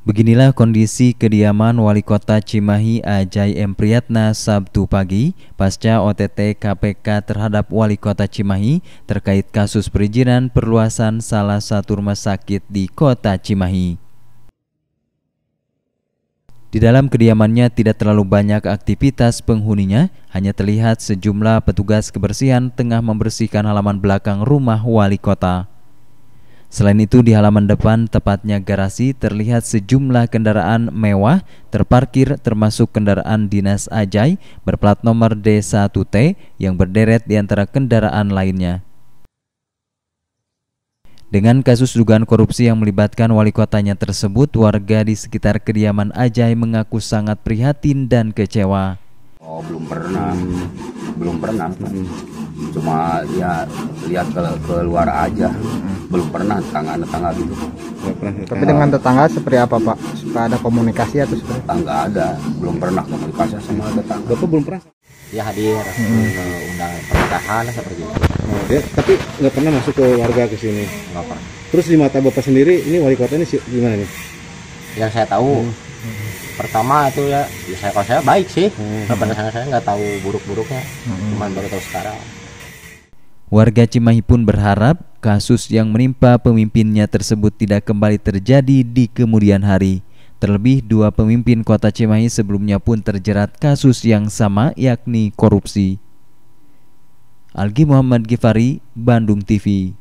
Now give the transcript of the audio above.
Beginilah kondisi kediaman Wali Kota Cimahi Ajay M. Priyatna Sabtu pagi pasca OTT KPK terhadap Wali Kota Cimahi terkait kasus perizinan perluasan salah satu rumah sakit di Kota Cimahi. Di dalam kediamannya tidak terlalu banyak aktivitas penghuninya, hanya terlihat sejumlah petugas kebersihan tengah membersihkan halaman belakang rumah wali kota. Selain itu, di halaman depan, tepatnya garasi, terlihat sejumlah kendaraan mewah terparkir termasuk kendaraan dinas Ajai berplat nomor D1T yang berderet di antara kendaraan lainnya. Dengan kasus dugaan korupsi yang melibatkan wali kotanya tersebut, warga di sekitar kediaman Ajai mengaku sangat prihatin dan kecewa. Oh, belum pernah, belum pernah. Cuma ya lihat ke, keluar aja belum pernah tetangga tetangga gitu tapi dengan tetangga seperti apa pak suka ada komunikasi atau seperti tetangga ada belum pernah komunikasi sama tetangga bapak belum pernah ya hadir hmm. Eh, undang undangan pernikahan seperti itu oh, ya. tapi nggak pernah masuk ke warga ke sini nggak pernah terus di mata bapak sendiri ini wali kota ini gimana nih yang saya tahu hmm. pertama itu ya, ya saya kalau saya baik sih hmm. pada saya saya nggak tahu buruk-buruknya hmm. cuman baru tahu sekarang Warga Cimahi pun berharap Kasus yang menimpa pemimpinnya tersebut tidak kembali terjadi di kemudian hari. Terlebih dua pemimpin kota Cimahi sebelumnya pun terjerat kasus yang sama yakni korupsi. Algi Muhammad Gifari, Bandung TV